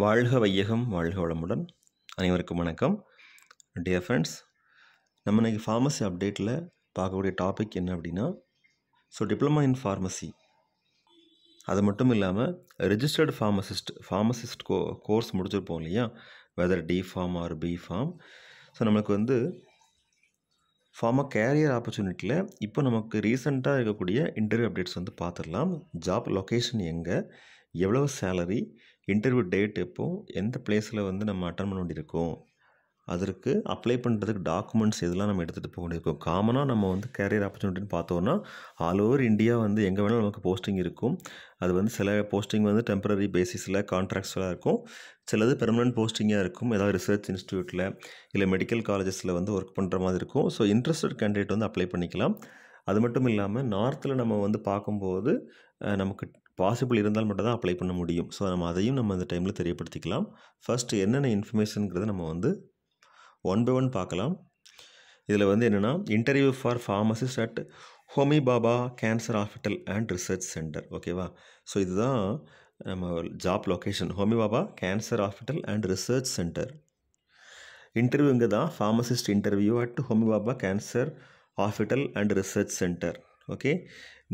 வாழ்க வையகம் வாழ்க வளமுடன் அனைவருக்கும் வணக்கம் டியர் ஃப்ரெண்ட்ஸ் நம்ம இன்றைக்கி ஃபார்மசி அப்டேட்டில் பார்க்கக்கூடிய டாபிக் என்ன அப்படின்னா ஸோ டிப்ளமா இன் ஃபார்மசி அது மட்டும் இல்லாமல் ரிஜிஸ்டர்டு ஃபார்மசிஸ்ட் ஃபார்மசிஸ்ட் கோ கோர்ஸ் முடிச்சிருப்போம் இல்லையா whether D pharm or B pharm so நம்மளுக்கு வந்து ஃபார்ம கேரியர் ஆப்பர்ச்சுனிட்டியில் இப்போ நமக்கு ரீசெண்டாக இருக்கக்கூடிய இன்டர்வியூ அப்டேட்ஸ் வந்து பார்த்துடலாம் ஜாப் லொக்கேஷன் எங்கே எவ்வளோ சேலரி இன்டர்வியூ டேட் எப்போது எந்த பிளேஸில் வந்து நம்ம அட்டன் பண்ண வேண்டியிருக்கோம் அதற்கு அப்ளை பண்ணுறதுக்கு டாக்குமெண்ட்ஸ் இதெல்லாம் நம்ம எடுத்துகிட்டு போக வேண்டியிருக்கும் காமனாக நம்ம வந்து கேரியர் ஆப்பர்ச்சுனிட்டின்னு பார்த்தோன்னா ஆல் ஓவர் இந்தியா வந்து எங்கே வேணாலும் நமக்கு போஸ்டிங் இருக்கும் அது வந்து சில போஸ்டிங் வந்து டெம்பரரி பேசிஸில் கான்ட்ராக்ட்ஸ்லாம் இருக்கும் சிலது பெர்மனன்ட் போஸ்டிங்காக இருக்கும் ஏதாவது ரிசர்ச் இன்ஸ்டியூட்டில் இல்லை மெடிக்கல் காலேஜஸில் வந்து ஒர்க் பண்ணுற மாதிரி இருக்கும் ஸோ இன்ட்ரெஸ்டட் கேண்டிடேட் வந்து அப்ளை பண்ணிக்கலாம் அது மட்டும் இல்லாமல் நார்த்தில் நம்ம வந்து பார்க்கும்போது நமக்கு பாசிபிள் இருந்தால் மட்டும் தான் அப்ளை பண்ண முடியும் ஸோ நம்ம அதையும் நம்ம அந்த டைமில் தெரியப்படுத்திக்கலாம் ஃபஸ்ட்டு என்னென்ன இன்ஃபர்மேஷனுங்கிறத நம்ம வந்து ஒன் பை ஒன் பார்க்கலாம் இதில் வந்து என்னென்னா interview for pharmacist at Homi Bhabha cancer hospital and research centre ஓகேவா ஸோ இதுதான் நம்ம job location Homi Bhabha cancer hospital and research centre interview இங்கே தான் pharmacist interview at Homi Bhabha cancer hospital and research centre okay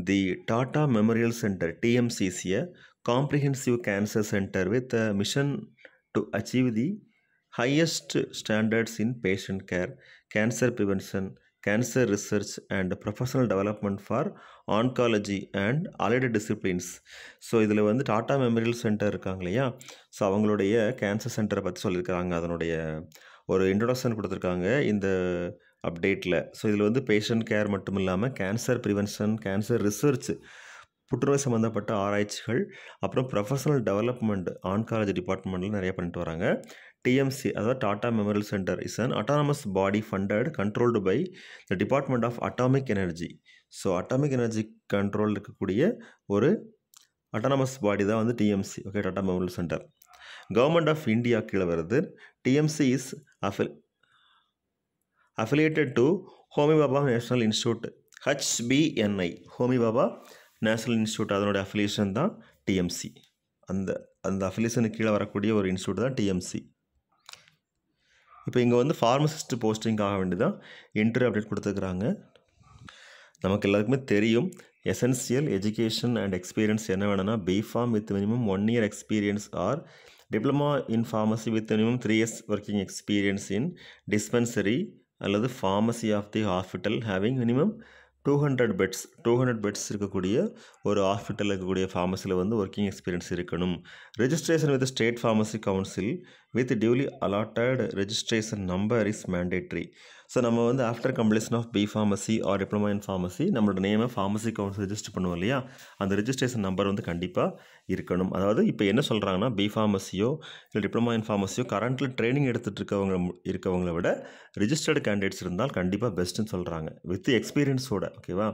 the Tata Memorial Center TMCC a comprehensive cancer center with a mission to achieve the highest standards in patient care, cancer prevention, cancer research and professional development for oncology and allied disciplines so இதில் வந்து tata memorial centre இருக்காங்க இல்லையா so அவங்களுடைய cancer சென்டரை பற்றி சொல்லியிருக்கிறாங்க அதனுடைய ஒரு இன்ட்ரொடக்ஷன் கொடுத்துருக்காங்க இந்த அப்டேட்டில் ஸோ இதில் வந்து பேஷண்ட் கேர் மட்டும் இல்லாமல் கேன்சர் ப்ரிவென்ஷன் கேன்சர் ரிசர்ச் புற்றுநோய் சம்மந்தப்பட்ட ஆராய்ச்சிகள் அப்புறம் ப்ரொஃபஷனல் டெவலப்மெண்ட் ஆன்காலஜி டிபார்ட்மெண்ட்டில் நிறைய பண்ணிட்டு வராங்க டிஎம்சி அதாவது Tata memorial centre is an autonomous body funded controlled by the department of atomic energy so atomic energy control இருக்கக்கூடிய ஒரு அட்டானமஸ் பாடி தான் வந்து TMC okay Tata memorial centre government of India கீழே வருது TMC is அஃபில் affiliated to Homi Bhabha Baba national institute ஹச்பிஎன்ஐ Homi Bhabha Baba national institute அதனுடைய affiliation தான் TMC அந்த அந்த அஃபிலியேஷனுக்கு கீழே வரக்கூடிய ஒரு இன்ஸ்டியூட் தான் டிஎம்சி இப்போ இங்கே வந்து ஃபார்மசிஸ்ட் போஸ்டிங்காக வேண்டிதான் இன்டர்வியூ அப்டேட் கொடுத்துருக்குறாங்க நமக்கு எல்லாருக்குமே தெரியும் எசென்சியல் எஜுகேஷன் அண்ட் எக்ஸ்பீரியன்ஸ் என்ன வேணும்னா B pharm with minimum one year experience or diploma in pharmacy with minimum three years working experience in dispensary அல்லது pharmacy of the hospital having minimum two hundred beds two hundred beds இருக்கக்கூடிய ஒரு ஹாஸ்பிட்டலில் இருக்கக்கூடிய ஃபார்மசியில் வந்து working experience இருக்கணும் registration with state pharmacy council with duly allotted registration number is mandatory so நம்ம வந்து after completion of B pharmacy or diploma in pharmacy நம்மளோட நேமை ஃபார்மசி கவுன்சில் ரெஜிஸ்டர் பண்ணுவோம் இல்லையா அந்த ரெஜிஸ்ட்ரேஷன் நம்பர் வந்து கண்டிப்பாக இருக்கணும் அதாவது இப்போ என்ன சொல்கிறாங்கன்னா பி ஃபார்மசியோ இல்லை டிப்ளமா இன் ஃபார்மசியோ கரண்ட்டில் ட்ரைனிங் எடுத்துகிட்டு இருக்கவங்க இருக்கவங்களை விட ரிஜிஸ்டர்டு கேண்டிடேட்ஸ் இருந்தால் கண்டிப்பாக பெஸ்ட்டுன்னு சொல்கிறாங்க வித் எக்ஸ்பீரியன்ஸோட ஓகேவா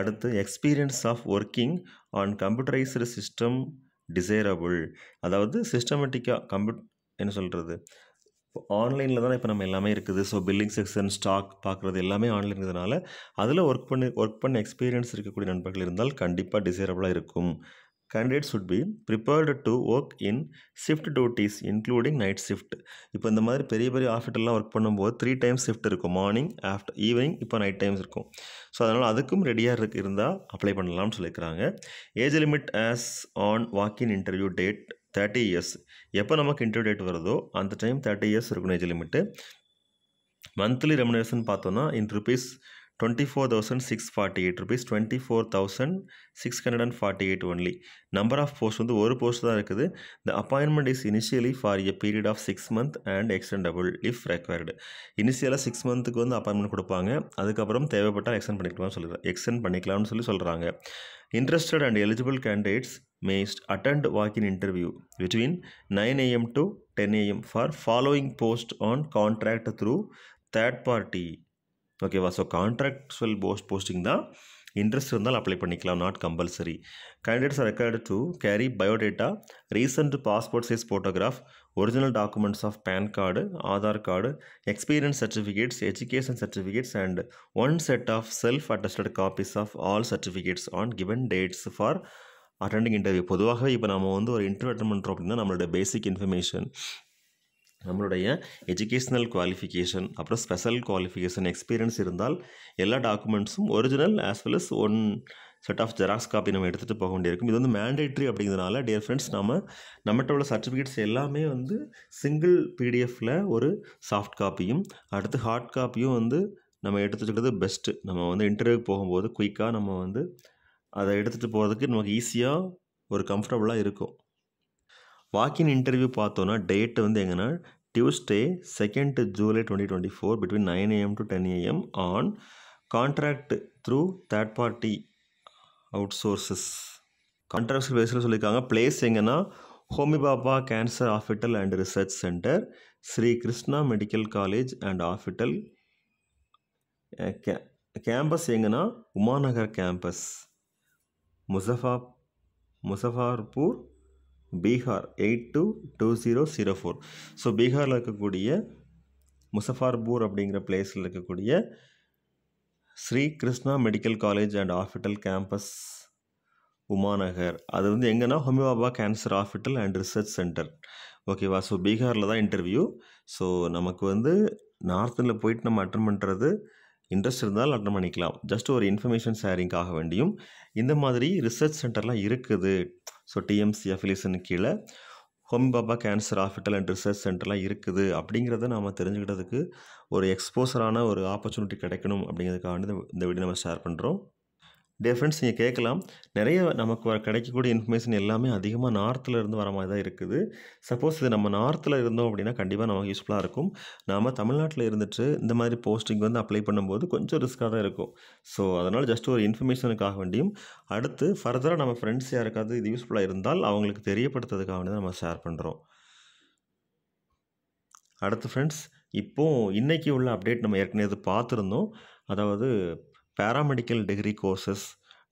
அடுத்து experience of working on computerised system desirable அதாவது சிஸ்டமேட்டிக்காக கம்ப்யூ என்ன சொல்கிறது ஆன்லைனில் தான் இப்போ நம்ம எல்லாமே இருக்குது ஸோ பில்லிங் செக்ஷன் ஸ்டாக் பார்க்குறது எல்லாமே ஆன்லைன் இருக்கிறதுனால அதில் ஒர்க் பண்ணி ஒர்க் பண்ண எக்ஸ்பீரியன்ஸ் இருக்கக்கூடிய நண்பர்கள் இருந்தால் கண்டிப்பாக டிசைரபுளாக இருக்கும் candidate should be prepared to work in shift duties including night shift இப்போ இந்த மாதிரி பெரிய பெரிய ஹாஸ்பிட்டல்லாம் ஒர்க் பண்ணும்போது த்ரீ டைம்ஸ் ஷிஃப்ட் இருக்கும் மார்னிங் ஆஃப்டர் ஈவினிங் இப்போ நைட் டைம்ஸ் இருக்கும் ஸோ அதனால் அதுக்கும் ரெடியாக இருக்கு இருந்தால் அப்ளை பண்ணலாம்னு சொல்லியிருக்கிறாங்க age limit as on walk in interview date thirty years எப்போ நமக்கு இன்டர்வியூ டேட் வருதோ அந்த டைம் தேர்ட்டி இயர்ஸ் இருக்கணும் ஏஜ் லிமிட்டு மந்த்லி ரெமினேஷன் பார்த்தோன்னா in rupees twenty four thousand six forty eight rupees twenty four thousand six hundred and forty eight only number of post வந்து ஒரு post தான் இருக்குது the appointment is initially for a period of six month and extendable if required இனிஷியலாக six மந்த்துக்கு வந்து appointment கொடுப்பாங்க அதுக்கப்புறம் தேவைப்பட்டால் எக்ஸ்டெண்ட் பண்ணிக்கலாம்னு சொல்லுறாங்க எக்ஸ்டெண்ட் பண்ணிக்கலாம்னு சொல்லி சொல்கிறாங்க interested and eligible candidates must attend in interview between nine AM to ten AM for following post on contract through third party ஓகேவா ஸோ கான்ட்ராக்சுவல் போஸ்ட் போஸ்டிங் தான் இன்ட்ரெஸ்ட் இருந்தாலும் அப்ளை பண்ணிக்கலாம் not compulsory candidates are record to carry biodata recent passport size photograph original documents of PAN card Aadhaar card experience certificates education certificates and one set of self attested copies of all certificates on given dates for attending interview பொதுவாகவே இப்போ நம்ம வந்து ஒரு interview attend பண்ணுறோம் அப்படின்னா நம்மளோட basic information நம்மளுடைய educational qualification அப்புறம் ஸ்பெஷல் குவாலிஃபிகேஷன் எக்ஸ்பீரியன்ஸ் இருந்தால் எல்லா டாக்குமெண்ட்ஸும் original as well as one set of xerox copy நம்ம எடுத்துகிட்டு போக வேண்டியிருக்கும் இது வந்து மேண்டேட்ரி அப்படிங்கிறதுனால டியர் ஃப்ரெண்ட்ஸ் நம்ம நம்மகிட்ட உள்ள சர்டிஃபிகேட்ஸ் எல்லாமே வந்து சிங்கிள் பிடிஎஃபில் ஒரு சாஃப்ட் காப்பியும் அடுத்து ஹார்ட் காப்பியும் வந்து நம்ம எடுத்துக்கிறது பெஸ்ட்டு நம்ம வந்து இன்டர்வியூக்கு போகும்போது குயிக்காக நம்ம வந்து அதை எடுத்துகிட்டு போகிறதுக்கு நமக்கு ஈஸியாக ஒரு கம்ஃபர்டபுளாக இருக்கும் வாக்கின் இன்டர்வியூ பார்த்தோன்னா டேட் வந்து எங்கன்னா Tuesday second July twenty twenty four between nine AM to ten AM on contract through third party out sources contract பேஸில் சொல்லியிருக்காங்க பிளேஸ் எங்கன்னா Homi Bhabha cancer hospital and research centre Shri Krishna medical college and hospital கே campus எங்கன்னா Umanagar campus முசஃபா Muzaffarpur Bihar eight two two zero zero four so பீகாரில் இருக்கக்கூடிய முசஃபார்பூர் அப்படிங்கிற பிளேஸில் இருக்கக்கூடிய Shri Krishna medical college and hospital campus Umanagar அது வந்து எங்கன்னா Homi Bhabha cancer hospital and research centre ஓகேவா ஸோ பீகாரில் தான் இன்டர்வியூ ஸோ நமக்கு வந்து நார்த்தில் போயிட்டு நம்ம அட்டன் பண்ணுறது இன்ட்ரெஸ்ட் இருந்தாலும் அட்டன் பண்ணிக்கலாம் ஜஸ்ட் ஒரு இன்ஃபர்மேஷன் ஷேரிங்காக வேண்டியும் இந்த மாதிரி ரிசர்ச் சென்டர்லாம் இருக்குது ஸோ டிஎம்சி அஃபிலேஷன் கீழே Homi Bhabha cancer hospital and research சென்டர்லாம் இருக்குது அப்படிங்கிறத நாம் தெரிஞ்சுக்கிட்டதுக்கு ஒரு எக்ஸ்போசரான ஒரு ஆப்பர்ச்சுனிட்டி கிடைக்கணும் அப்படிங்கிறதுக்காக இந்த வீடியோ நம்ம ஷேர் பண்ணுறோம் டே ஃப்ரெண்ட்ஸ் நீங்கள் கேட்கலாம் நிறைய நமக்கு வர கிடைக்கக்கூடிய இன்ஃபர்மேஷன் எல்லாமே அதிகமாக நார்த்தில் இருந்து வர மாதிரி தான் இருக்குது சப்போஸ் இது நம்ம நார்த்தில் இருந்தோம் அப்படின்னா கண்டிப்பாக நமக்கு யூஸ்ஃபுல்லாக இருக்கும் நாம் தமிழ்நாட்டில் இருந்துட்டு இந்த மாதிரி போஸ்டிங் வந்து அப்ளை பண்ணும்போது கொஞ்சம் ரிஸ்க்காக தான் இருக்கும் ஸோ அதனால் ஜஸ்ட் ஒரு இன்ஃபர்மேஷனுக்காக வேண்டியும் அடுத்து ஃபர்தராக நம்ம ஃப்ரெண்ட்ஸ் யாருக்காவது இது யூஸ்ஃபுல்லாக இருந்தால் அவங்களுக்கு தெரியப்படுத்துறதுக்காக வேண்டிய நம்ம ஷேர் பண்ணுறோம் அடுத்து ஃப்ரெண்ட்ஸ் இப்போது இன்றைக்கி உள்ள அப்டேட் நம்ம ஏற்கனவே பார்த்துருந்தோம் அதாவது paramedical degree courses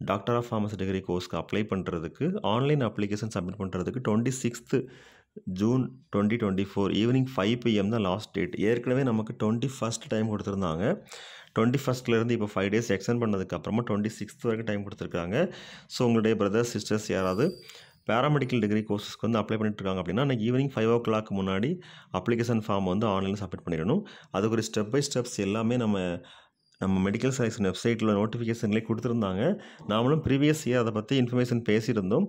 doctor of pharmacy degree கோர்ஸ்க்கு அப்ளை பண்ணுறதுக்கு ஆன்லைன் அப்ளிகேஷன் சப்மிட் பண்ணுறதுக்கு twenty sixth June twenty twenty four evening five PM தான் லாஸ்ட் டேட் ஏற்கனவே நமக்கு டுவெண்ட்டி ஃபஸ்ட் டைம் கொடுத்துருந்தாங்க டுவெண்ட்டி ஃபஸ்ட்லேருந்து இப்போ ஃபைவ் டேஸ் எக்ஸ்டென்ட் பண்ணதுக்கப்புறமா டுவெண்ட்டி சிக்ஸ்த் வரைக்கும் டைம் கொடுத்துருக்காங்க ஸோ உங்களுடைய பிரதர்ஸ் சிஸ்டர்ஸ் யாராவது பேராமெடிக்கல் டிகிரி கோர்ஸஸ்க்கு வந்து அப்ளை பண்ணிட்டு இருக்காங்க அப்படின்னா அன்றைக்கி ஈவினிங் ஃபைவ் ஓ கிளாக் முன்னாடி அப்ளிகேஷன் ஃபார்ம் வந்து ஆன்லைனில் சப்மிட் பண்ணிடணும் அதுக்கு ஒரு ஸ்டெப் பை ஸ்டெப்ஸ் எல்லாமே நம்ம நம்ம மெடிக்கல் சயின்ஸ் வெப்சைட்டில் நோட்டிஃபிகேஷன்லேயே கொடுத்துருந்தாங்க நாமளும் ப்ரீவியஸ் இயர் அதை பற்றி இன்ஃபர்மேஷன் பேசியிருந்தோம்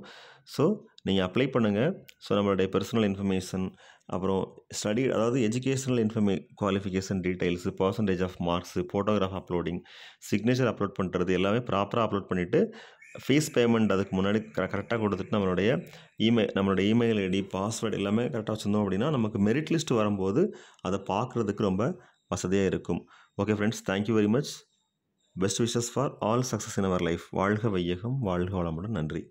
ஸோ நீங்கள் அப்ளை பண்ணுங்கள் ஸோ நம்மளுடைய பர்சனல் இன்ஃபர்மேஷன் அப்புறம் ஸ்டடி அதாவது எஜுகேஷனல் இன்ஃபர்மே qualification details percentage of marks photograph uploading signature upload பண்ணுறது எல்லாமே ப்ராப்பராக அப்லோட் பண்ணிவிட்டு ஃபீஸ் பேமெண்ட் அதுக்கு முன்னாடி கரெக்டாக கொடுத்துட்டு நம்மளுடைய இமெயில் நம்மளுடைய இமெயில் ஐடி பாஸ்வேர்டு எல்லாமே கரெக்டாக வச்சுருந்தோம் அப்படின்னா நமக்கு மெரிட் லிஸ்ட் வரும்போது அதை பார்க்குறதுக்கு ரொம்ப வசதியாக இருக்கும் okay friends thank you very much best wishes for all success in our life வாழ்க வையகம் வாழ்க வளமுடன் நன்றி